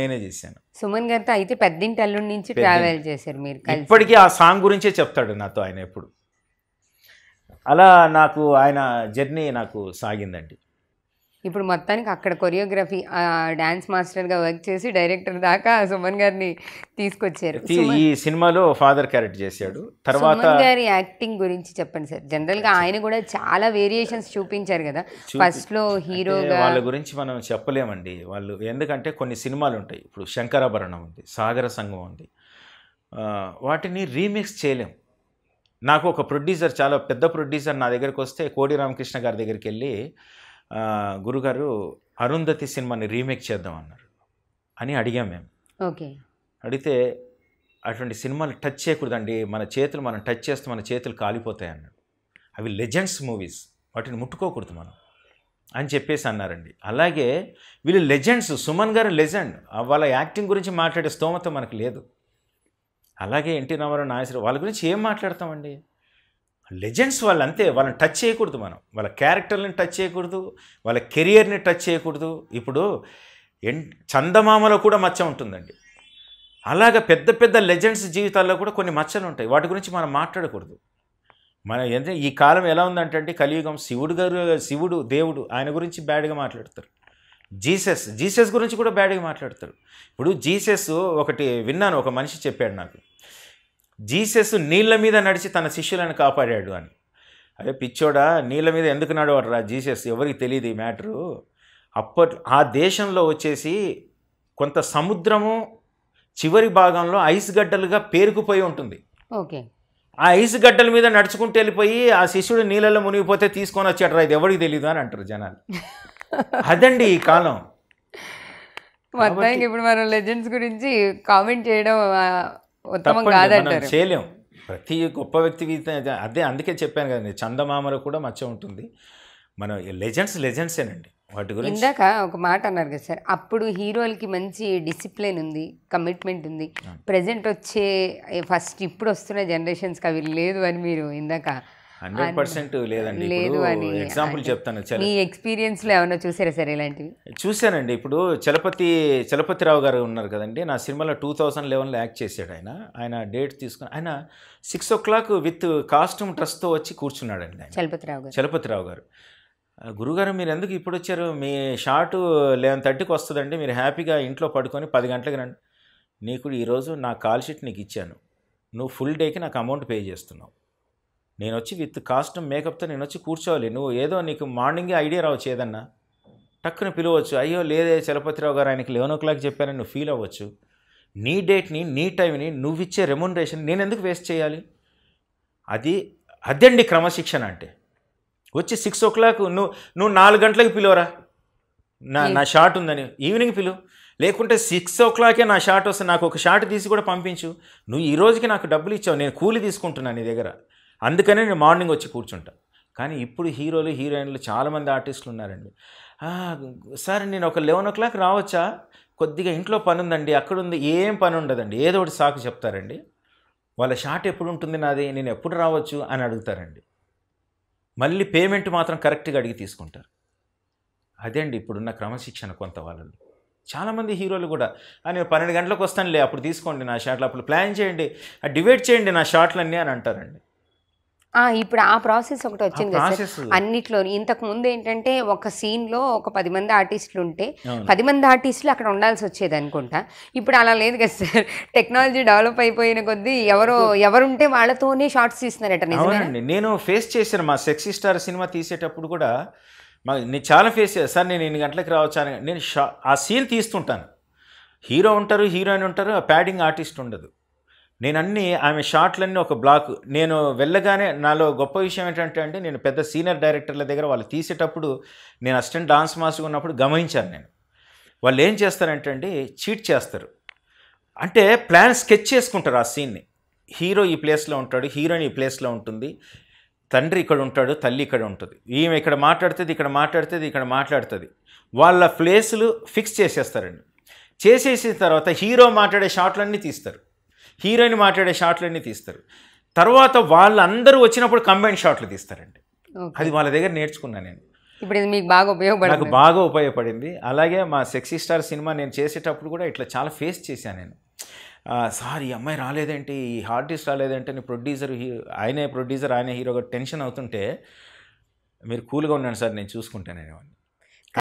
నేనే చేశాను సుమన్ గారితో అయితే పెద్దింటి అల్లుడి నుంచి ట్రావెల్ చేశారు మీరు ఇప్పటికీ ఆ సాంగ్ గురించే చెప్తాడు నాతో ఆయన ఎప్పుడు అలా నాకు ఆయన జర్నీ నాకు సాగిందండి ఇప్పుడు మొత్తానికి అక్కడ కొరియోగ్రఫీ డాన్స్ మాస్టర్గా వర్క్ చేసి డైరెక్టర్ దాకా సుమన్ గారిని తీసుకొచ్చారు ఈ సినిమాలో ఫాదర్ క్యారెక్టర్ చేశాడు తర్వాత గారి యాక్టింగ్ గురించి చెప్పండి సార్ జనరల్గా ఆయన కూడా చాలా వేరియేషన్స్ చూపించారు కదా ఫస్ట్లో హీరో వాళ్ళ గురించి మనం చెప్పలేమండి వాళ్ళు ఎందుకంటే కొన్ని సినిమాలు ఉంటాయి ఇప్పుడు శంకరాభరణం ఉంది సాగర సంఘం ఉంది వాటిని రీమిక్స్ చేయలేం నాకు ఒక ప్రొడ్యూసర్ చాలా పెద్ద ప్రొడ్యూసర్ నా దగ్గరికి వస్తే కోడి రామకృష్ణ గారి దగ్గరికి వెళ్ళి గురుగారు అరుంధతి సినిమాని రీమేక్ చేద్దాం అన్నారు అని అడిగాం మేము ఓకే అడిగితే అటువంటి సినిమాలు టచ్ చేయకూడదండి మన చేతులు మనం టచ్ చేస్తే మన చేతులు కాలిపోతాయి అన్నాడు అవి లెజెండ్స్ మూవీస్ వాటిని ముట్టుకోకూడదు మనం అని చెప్పేసి అన్నారండి అలాగే వీళ్ళు లెజెండ్స్ సుమన్ గారు లెజెండ్ వాళ్ళ యాక్టింగ్ గురించి మాట్లాడే స్తోమత మనకు లేదు అలాగే ఎన్టీ రామారావు నాయసరావు వాళ్ళ గురించి ఏం మాట్లాడతామండి లెజెండ్స్ వాళ్ళు అంతే వాళ్ళని టచ్ చేయకూడదు మనం వాళ్ళ క్యారెక్టర్ని టచ్ చేయకూడదు వాళ్ళ కెరియర్ని టచ్ చేయకూడదు ఇప్పుడు ఎన్ చందమామలో కూడా మచ్చ ఉంటుందండి అలాగ పెద్ద పెద్ద లెజెండ్స్ జీవితాల్లో కూడా కొన్ని మచ్చలు ఉంటాయి వాటి గురించి మనం మాట్లాడకూడదు మన ఎందుకంటే ఈ కాలం ఎలా ఉందంటే కలియుగం శివుడు గారు శివుడు దేవుడు ఆయన గురించి బ్యాడ్గా మాట్లాడతారు జీసస్ జీసస్ గురించి కూడా బ్యాడ్గా మాట్లాడతారు ఇప్పుడు జీసస్ ఒకటి విన్నాను ఒక మనిషి చెప్పాడు నాకు జీసస్ నీళ్ళ మీద నడిచి తన శిష్యులను కాపాడాడు అని అదే పిచ్చోడా నీళ్ళ మీద ఎందుకు నడవడరా జీసస్ ఎవరికి తెలియదు ఈ మ్యాటరు అప్పట్ ఆ దేశంలో వచ్చేసి కొంత సముద్రము చివరి భాగంలో ఐస్ గడ్డలుగా పేరుకుపోయి ఉంటుంది ఓకే ఆ ఐస్ గడ్డల మీద నడుచుకుంటూ వెళ్ళిపోయి ఆ శిష్యుడు నీళ్ళలో మునిగిపోతే తీసుకొని వచ్చాడరా ఇది ఎవరికి తెలియదు అని అంటారు జనాలు అదండి ఈ కాలం మొత్తానికి ఇప్పుడు మనం లెజెండ్స్ గురించి కామెంట్ చేయడం ఉత్తమం కాదంటారు చేయలేం ప్రతి గొప్ప వ్యక్తి అదే అందుకే చెప్పాను కదా చందమామలో కూడా మచ్చ ఉంటుంది మనం లెజెండ్స్ లెజెండ్సేనండి వాటి గురించి ఇందాక ఒక మాట అన్నారు కదా సార్ అప్పుడు హీరోలకి మంచి డిసిప్లిన్ ఉంది కమిట్మెంట్ ఉంది ప్రజెంట్ వచ్చే ఫస్ట్ ఇప్పుడు వస్తున్న జనరేషన్స్కి అవి లేదు అని మీరు ఇందాక హండ్రెడ్ పర్సెంట్ లేదండి లేదు ఎగ్జాంపుల్ చెప్తాను మీ ఎక్స్పీరియన్స్లో ఏమైనా చూసారా సార్ ఇలాంటివి చూశానండి ఇప్పుడు చలపతి చలపతిరావు గారు ఉన్నారు కదండి నా సినిమాలో టూ థౌజండ్ లెవెన్లో యాక్ట్ చేశాడు ఆయన ఆయన డేట్ తీసుకుని ఆయన six o'clock with costume డ్రెస్తో వచ్చి కూర్చున్నాడండి ఆయన చలపతిరావు గారు చలపతిరావు గారు గురుగారు మీరు ఎందుకు ఇప్పుడు వచ్చారు మీ షార్ట్ లెవెన్ థర్టీకి వస్తుందండి మీరు హ్యాపీగా ఇంట్లో పడుకొని పది గంటలకి రండి నీకు ఈరోజు నా కాల్ షీట్ నీకు ఇచ్చాను నువ్వు ఫుల్ డేకి నాకు అమౌంట్ పే చేస్తున్నావు నేను వచ్చి విత్ కాస్ట్యూమ్ మేకప్తో నేను వచ్చి కూర్చోవాలి నువ్వు ఏదో నీకు మార్నింగే ఐడియా రావచ్చు ఏదన్నా టక్కున పిలవచ్చు అయ్యో లేదే చలపతిరావు గారు ఆయనకి లెవెన్ ఓ క్లాక్ చెప్పానని నువ్వు ఫీల్ అవ్వచ్చు నీ డేట్ని నీ టైంని నువ్వు ఇచ్చే రెమ్యునరేషన్ నేను ఎందుకు వేస్ట్ చేయాలి అది అదండి క్రమశిక్షణ అంటే వచ్చి సిక్స్ ఓ క్లాక్ నువ్వు నువ్వు నాలుగు గంటలకు పిలువరా నా నా షార్ట్ ఉందని ఈవినింగ్ పిలువు లేకుంటే సిక్స్ ఓ క్లాకే నా షార్ట్ వస్తే నాకు ఒక షార్ట్ తీసి కూడా పంపించు నువ్వు ఈ రోజుకి నాకు డబ్బులు ఇచ్చావు నేను కూలి తీసుకుంటున్నాను నీ దగ్గర అందుకనే నేను మార్నింగ్ వచ్చి కూర్చుంటా కానీ ఇప్పుడు హీరోలు హీరోయిన్లు చాలామంది ఆర్టిస్టులు ఉన్నారండి సార్ నేను ఒక లెవెన్ ఓ క్లాక్ రావచ్చా కొద్దిగా ఇంట్లో పని ఉందండి అక్కడ ఉంది ఏం పని ఉండదండి ఏదో ఒకటి సాకు చెప్తారండి వాళ్ళ షాట్ ఎప్పుడు ఉంటుంది నాది నేను ఎప్పుడు రావచ్చు అని అడుగుతారండి మళ్ళీ పేమెంట్ మాత్రం కరెక్ట్గా అడిగి తీసుకుంటారు అదే అండి ఇప్పుడున్న క్రమశిక్షణ కొంత వాళ్ళలో చాలామంది హీరోలు కూడా నేను పన్నెండు గంటలకు వస్తానులే అప్పుడు తీసుకోండి నా షాట్లు అప్పుడు ప్లాన్ చేయండి డివైడ్ చేయండి నా షాట్లన్నీ అని అంటారండి ఇప్పుడు ఆ ప్రాసెస్ ఒకటి వచ్చింది సార్ అన్నిట్లో ఇంతకు ముందు ఏంటంటే ఒక సీన్లో ఒక పది మంది ఆర్టిస్టులు ఉంటే పది మంది ఆర్టిస్టులు అక్కడ ఉండాల్సి వచ్చేది అనుకుంటా ఇప్పుడు అలా లేదు కదా సార్ టెక్నాలజీ డెవలప్ అయిపోయిన కొద్దీ ఎవరో ఎవరుంటే వాళ్ళతోనే షార్ట్స్ తీస్తున్నారట నిజమే నేను ఫేస్ చేశాను మా సెక్సీ స్టార్ సినిమా తీసేటప్పుడు కూడా మా నేను చాలా ఫేస్ చేశాను సార్ నేను ఎన్ని గంటలకు రావచ్చాను నేను షా ఆ సీన్ తీస్తుంటాను హీరో ఉంటారు హీరోయిన్ ఉంటారు ఆ ప్యాడింగ్ ఆర్టిస్ట్ ఉండదు నేనన్నీ ఆమె షాట్లన్నీ ఒక బ్లాక్ నేను వెళ్ళగానే నాలో గొప్ప విషయం ఏంటంటే అంటే నేను పెద్ద సీనియర్ డైరెక్టర్ల దగ్గర వాళ్ళు తీసేటప్పుడు నేను అసిస్టెంట్ డాన్స్ మాస్టర్ ఉన్నప్పుడు గమనించాను నేను వాళ్ళు ఏం చేస్తారంటే అండి చీట్ చేస్తారు అంటే ప్లాన్ స్కెచ్ చేసుకుంటారు ఆ సీన్ని హీరో ఈ ప్లేస్లో ఉంటాడు హీరోయిన్ ఈ ప్లేస్లో ఉంటుంది తండ్రి ఇక్కడ ఉంటాడు తల్లి ఇక్కడ ఉంటుంది ఈమె ఇక్కడ మాట్లాడుతుంది ఇక్కడ మాట్లాడుతుంది ఇక్కడ మాట్లాడుతుంది వాళ్ళ ప్లేసులు ఫిక్స్ చేసేస్తారండి చేసేసిన తర్వాత హీరో మాట్లాడే షాట్లన్నీ తీస్తారు హీరోయిన్ మాట్లాడే షాట్లన్నీ తీస్తారు తర్వాత వాళ్ళందరూ వచ్చినప్పుడు కంబైన్ షాట్లు తీస్తారండి అది వాళ్ళ దగ్గర నేర్చుకున్నాను నేను ఇప్పుడు ఇది మీకు బాగా ఉపయోగపడింది నాకు బాగా ఉపయోగపడింది అలాగే మా సెక్సీ స్టార్ సినిమా నేను చేసేటప్పుడు కూడా ఇట్లా చాలా ఫేస్ చేశాను నేను సార్ ఈ అమ్మాయి రాలేదేంటి ఈ ఆర్టిస్ట్ రాలేదంటే నేను ప్రొడ్యూసర్ హీరో ఆయనే ప్రొడ్యూసర్ ఆయనే హీరోగా టెన్షన్ అవుతుంటే మీరు కూల్గా ఉన్నాను సార్ నేను చూసుకుంటాను అనేవాడిని